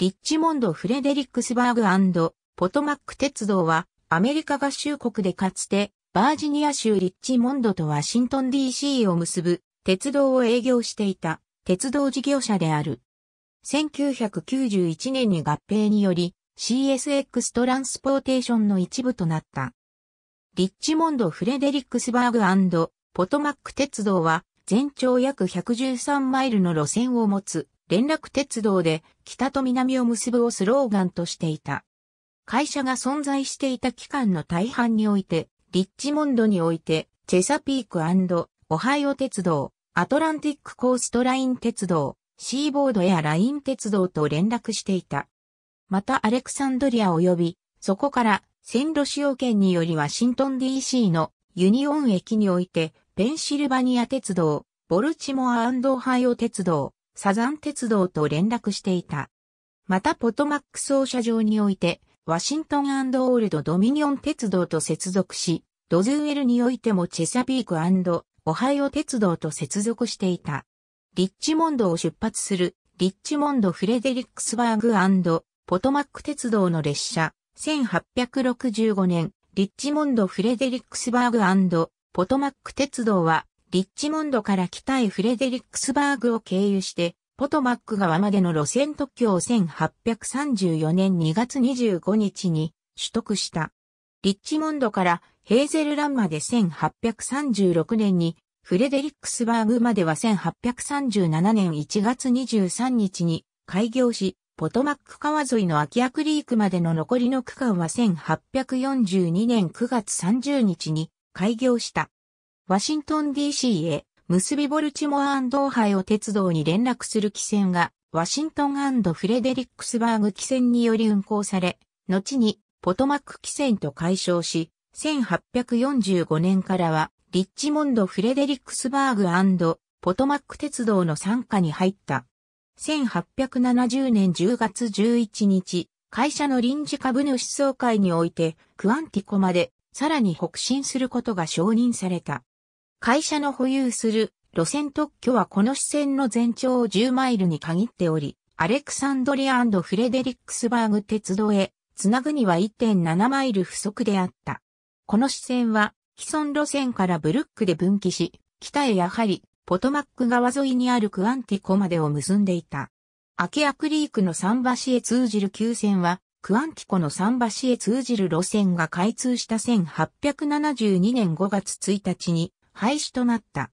リッチモンド・フレデリックスバーグポトマック鉄道は、アメリカ合衆国でかつて、バージニア州リッチモンドとワシントン DC を結ぶ鉄道を営業していた鉄道事業者である。1991年に合併により CSX トランスポーテーションの一部となった。リッチモンド・フレデリックスバーグポトマック鉄道は全長約113マイルの路線を持つ連絡鉄道で北と南を結ぶをスローガンとしていた。会社が存在していた期間の大半において、リッチモンドにおいて、チェサピークオハイオ鉄道、アトランティックコーストライン鉄道、シーボードやライン鉄道と連絡していた。またアレクサンドリア及び、そこから線路使用権によりワシントン DC のユニオン駅において、ペンシルバニア鉄道、ボルチモアオハイオ鉄道、サザン鉄道と連絡していた。またポトマック操車場において、ワシントンオールドドミニオン鉄道と接続し、ドズウェルにおいてもチェサピークオハイオ鉄道と接続していた。リッチモンドを出発する、リッチモンド・フレデリックスバーグポトマック鉄道の列車、1865年、リッチモンド・フレデリックスバーグポトマック鉄道は、リッチモンドから北へフレデリックスバーグを経由して、ポトマック川までの路線特許を1834年2月25日に取得した。リッチモンドからヘーゼルランまで1836年に、フレデリックスバーグまでは1837年1月23日に開業し、ポトマック川沿いのアキアクリークまでの残りの区間は1842年9月30日に開業した。ワシントン DC へ結びボルチモアドハイを鉄道に連絡する汽船がワシントンフレデリックスバーグ汽船により運行され、後にポトマック汽船と解消し、1845年からはリッチモンド・フレデリックスバーグポトマック鉄道の参加に入った。1870年10月11日、会社の臨時株主総会において、クアンティコまで、さらに北進することが承認された。会社の保有する路線特許はこの支線の全長10マイルに限っており、アレクサンドリアフレデリックスバーグ鉄道へつなぐには1.7マイル不足であった。この支線は既存路線からブルックで分岐し、北へやはりポトマック川沿いにあるクアンティコまでを結んでいた。アケアクリークの桟橋へ通じる急線は、クアンティコの桟橋へ通じる路線が開通した1872年5月1日に廃止となった。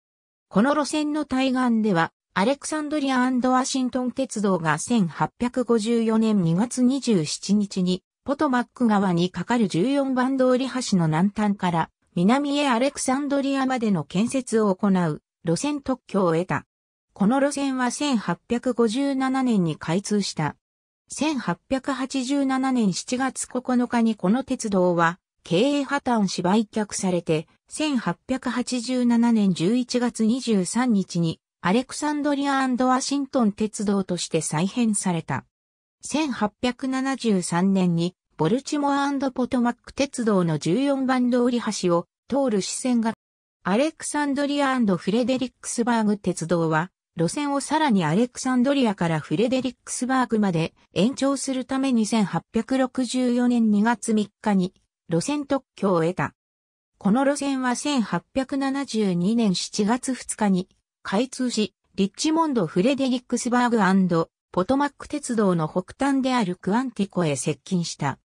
この路線の対岸では、アレクサンドリアワシントン鉄道が1854年2月27日に、ポトマック川に架かる14番通り橋の南端から、南へアレクサンドリアまでの建設を行う路線特許を得た。この路線は1857年に開通した。1887年7月9日にこの鉄道は経営破綻し売却されて、1887年11月23日にアレクサンドリアワシントン鉄道として再編された。1873年にボルチモアポトマック鉄道の14番通り橋を通る支線がアレクサンドリアフレデリックスバーグ鉄道は路線をさらにアレクサンドリアからフレデリックスバーグまで延長するために1864年2月3日に路線特許を得た。この路線は1872年7月2日に開通し、リッチモンド・フレデリックスバーグポトマック鉄道の北端であるクアンティコへ接近した。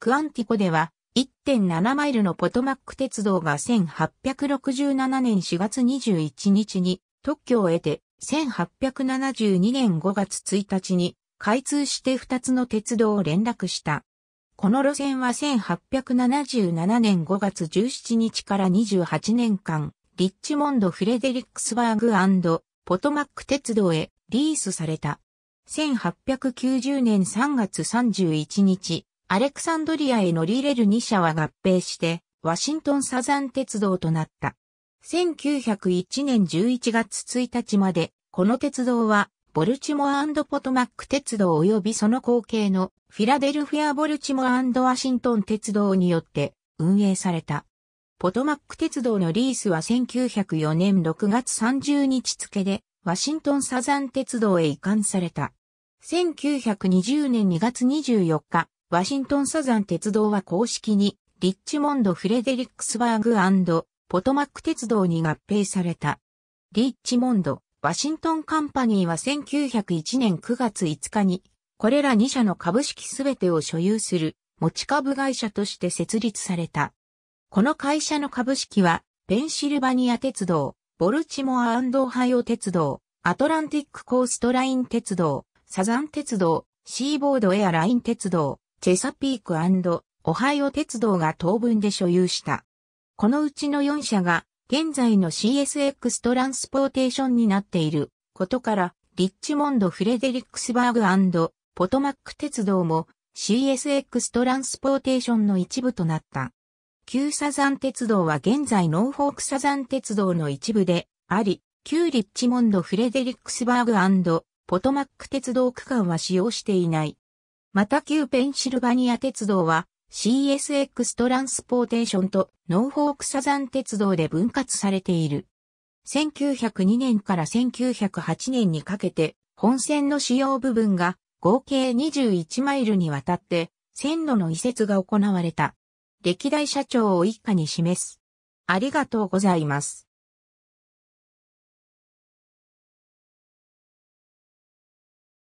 クアンティコでは1.7マイルのポトマック鉄道が1867年4月21日に特許を得て1872年5月1日に開通して2つの鉄道を連絡した。この路線は1877年5月17日から28年間、リッチモンド・フレデリックスバーグポトマック鉄道へリースされた。1890年3月31日、アレクサンドリアへ乗り入れる2社は合併して、ワシントンサザン鉄道となった。1901年11月1日まで、この鉄道はボルチモアポトマック鉄道及びその後継のフィラデルフィア・ボルチモアワシントン鉄道によって運営された。ポトマック鉄道のリースは1904年6月30日付でワシントンサザン鉄道へ移管された。1920年2月24日、ワシントンサザン鉄道は公式にリッチモンド・フレデリックスバーグポトマック鉄道に合併された。リッチモンド、ワシントンカンパニーは1901年9月5日に、これら2社の株式すべてを所有する持ち株会社として設立された。この会社の株式は、ペンシルバニア鉄道、ボルチモアオハイオ鉄道、アトランティックコーストライン鉄道、サザン鉄道、シーボードエアライン鉄道、チェサピークオハイオ鉄道が当分で所有した。このうちの4社が現在の CSX トランスポーテーションになっていることから、リッチモンド・フレデリックスバーグポトマック鉄道も CSX トランスポーテーションの一部となった。旧サザン鉄道は現在ノーフォークサザン鉄道の一部であり、旧リッチモンド・フレデリックスバーグポトマック鉄道区間は使用していない。また旧ペンシルバニア鉄道は CSX トランスポーテーションとノーフォークサザン鉄道で分割されている。1902年から1908年にかけて本線の主要部分が合計21マイルにわたって線路の移設が行われた。歴代社長を一家に示す。ありがとうございます。